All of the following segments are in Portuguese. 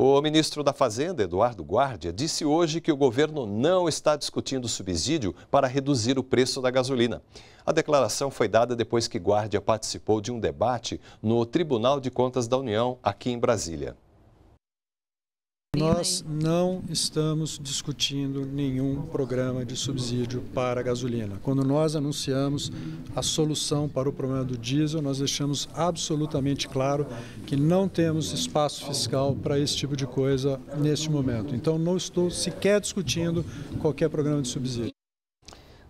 O ministro da Fazenda, Eduardo Guardia, disse hoje que o governo não está discutindo subsídio para reduzir o preço da gasolina. A declaração foi dada depois que Guardia participou de um debate no Tribunal de Contas da União, aqui em Brasília. Nós não estamos discutindo nenhum programa de subsídio para a gasolina. Quando nós anunciamos a solução para o problema do diesel, nós deixamos absolutamente claro que não temos espaço fiscal para esse tipo de coisa neste momento. Então, não estou sequer discutindo qualquer programa de subsídio.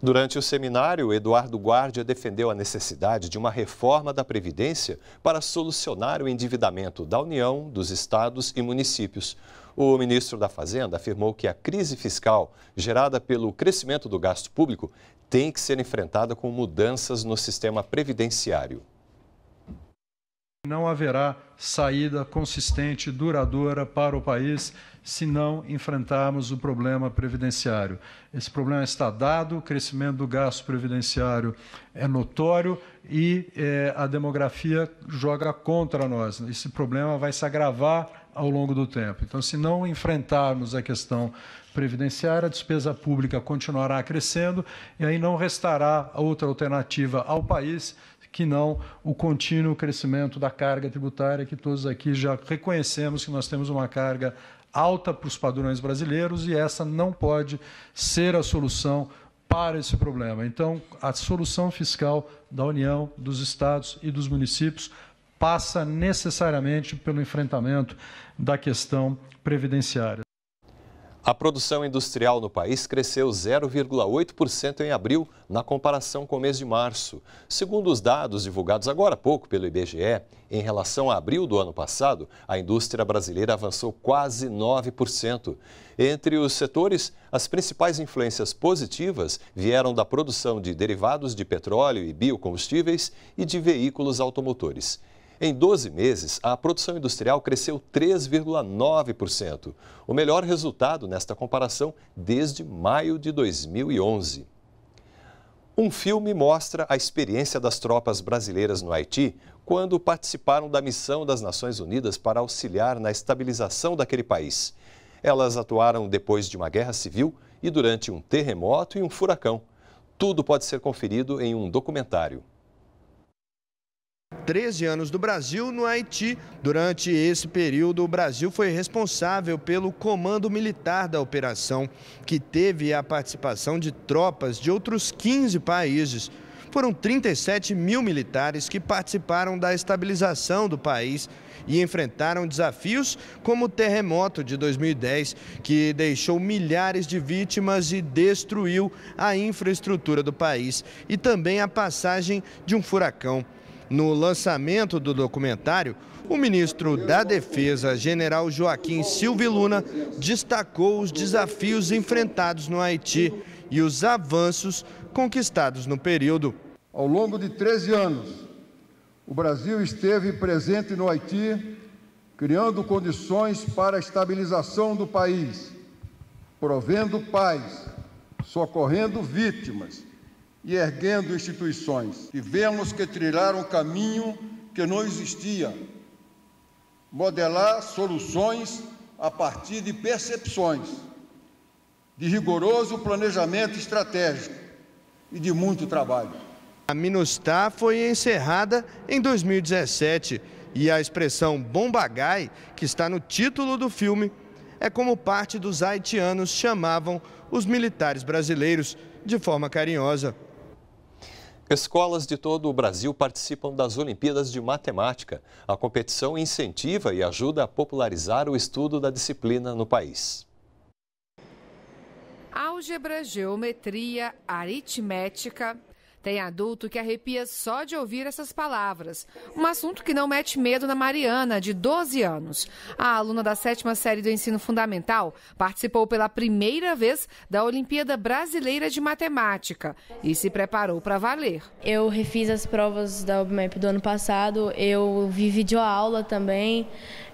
Durante o seminário, Eduardo Guardia defendeu a necessidade de uma reforma da Previdência para solucionar o endividamento da União, dos estados e municípios. O ministro da Fazenda afirmou que a crise fiscal gerada pelo crescimento do gasto público tem que ser enfrentada com mudanças no sistema previdenciário. Não haverá saída consistente, duradoura para o país se não enfrentarmos o problema previdenciário. Esse problema está dado, o crescimento do gasto previdenciário é notório e eh, a demografia joga contra nós. Esse problema vai se agravar ao longo do tempo. Então, se não enfrentarmos a questão previdenciária, a despesa pública continuará crescendo e aí não restará outra alternativa ao país que não o contínuo crescimento da carga tributária, que todos aqui já reconhecemos que nós temos uma carga alta para os padrões brasileiros e essa não pode ser a solução para esse problema. Então, a solução fiscal da União, dos estados e dos municípios passa necessariamente pelo enfrentamento da questão previdenciária. A produção industrial no país cresceu 0,8% em abril, na comparação com o mês de março. Segundo os dados divulgados agora há pouco pelo IBGE, em relação a abril do ano passado, a indústria brasileira avançou quase 9%. Entre os setores, as principais influências positivas vieram da produção de derivados de petróleo e biocombustíveis e de veículos automotores. Em 12 meses, a produção industrial cresceu 3,9%, o melhor resultado nesta comparação desde maio de 2011. Um filme mostra a experiência das tropas brasileiras no Haiti quando participaram da missão das Nações Unidas para auxiliar na estabilização daquele país. Elas atuaram depois de uma guerra civil e durante um terremoto e um furacão. Tudo pode ser conferido em um documentário. 13 anos do Brasil no Haiti. Durante esse período, o Brasil foi responsável pelo comando militar da operação, que teve a participação de tropas de outros 15 países. Foram 37 mil militares que participaram da estabilização do país e enfrentaram desafios como o terremoto de 2010, que deixou milhares de vítimas e destruiu a infraestrutura do país, e também a passagem de um furacão. No lançamento do documentário, o ministro da Defesa, general Joaquim Silvio Luna, destacou os desafios enfrentados no Haiti e os avanços conquistados no período. Ao longo de 13 anos, o Brasil esteve presente no Haiti, criando condições para a estabilização do país, provendo paz, socorrendo vítimas e erguendo instituições. E vemos que trilharam um caminho que não existia. Modelar soluções a partir de percepções, de rigoroso planejamento estratégico e de muito trabalho. A Minustá foi encerrada em 2017 e a expressão bombagai, que está no título do filme, é como parte dos haitianos chamavam os militares brasileiros, de forma carinhosa. Escolas de todo o Brasil participam das Olimpíadas de Matemática. A competição incentiva e ajuda a popularizar o estudo da disciplina no país. Álgebra, geometria, aritmética, tem adulto que arrepia só de ouvir essas palavras. Um assunto que não mete medo na Mariana, de 12 anos. A aluna da sétima série do ensino fundamental participou pela primeira vez da Olimpíada Brasileira de Matemática e se preparou para valer. Eu refiz as provas da UBMEP do ano passado, eu vi videoaula também.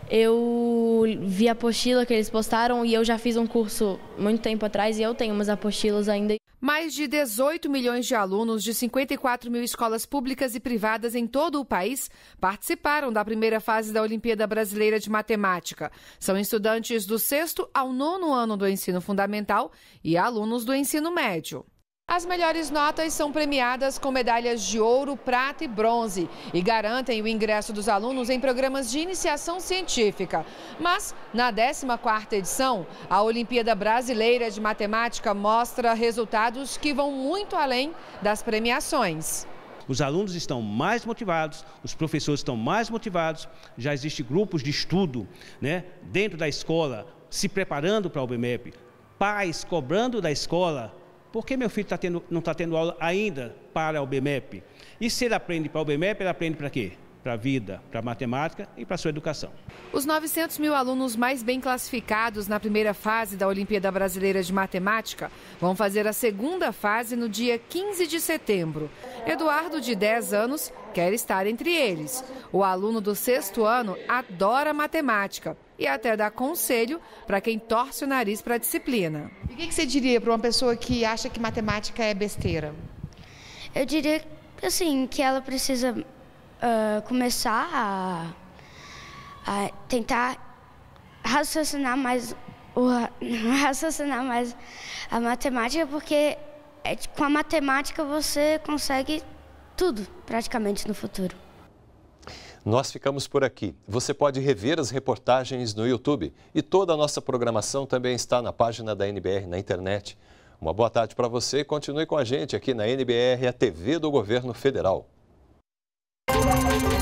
Eu vi a apostila que eles postaram e eu já fiz um curso muito tempo atrás e eu tenho umas apostilas ainda. Mais de 18 milhões de alunos de 54 mil escolas públicas e privadas em todo o país participaram da primeira fase da Olimpíada Brasileira de Matemática. São estudantes do sexto ao nono ano do ensino fundamental e alunos do ensino médio. As melhores notas são premiadas com medalhas de ouro, prata e bronze e garantem o ingresso dos alunos em programas de iniciação científica. Mas, na 14ª edição, a Olimpíada Brasileira de Matemática mostra resultados que vão muito além das premiações. Os alunos estão mais motivados, os professores estão mais motivados, já existem grupos de estudo né, dentro da escola se preparando para o BMEP, pais cobrando da escola por que meu filho tá tendo, não está tendo aula ainda para o BMEP? E se ele aprende para o BMEP, ele aprende para quê? para a vida, para a matemática e para a sua educação. Os 900 mil alunos mais bem classificados na primeira fase da Olimpíada Brasileira de Matemática vão fazer a segunda fase no dia 15 de setembro. Eduardo, de 10 anos, quer estar entre eles. O aluno do sexto ano adora matemática e até dá conselho para quem torce o nariz para a disciplina. E o que você diria para uma pessoa que acha que matemática é besteira? Eu diria, assim, que ela precisa uh, começar a, a, tentar raciocinar mais o, raciocinar mais a matemática, porque é, com a matemática você consegue tudo praticamente no futuro. Nós ficamos por aqui. Você pode rever as reportagens no YouTube e toda a nossa programação também está na página da NBR na internet. Uma boa tarde para você e continue com a gente aqui na NBR, a TV do Governo Federal. Thank you.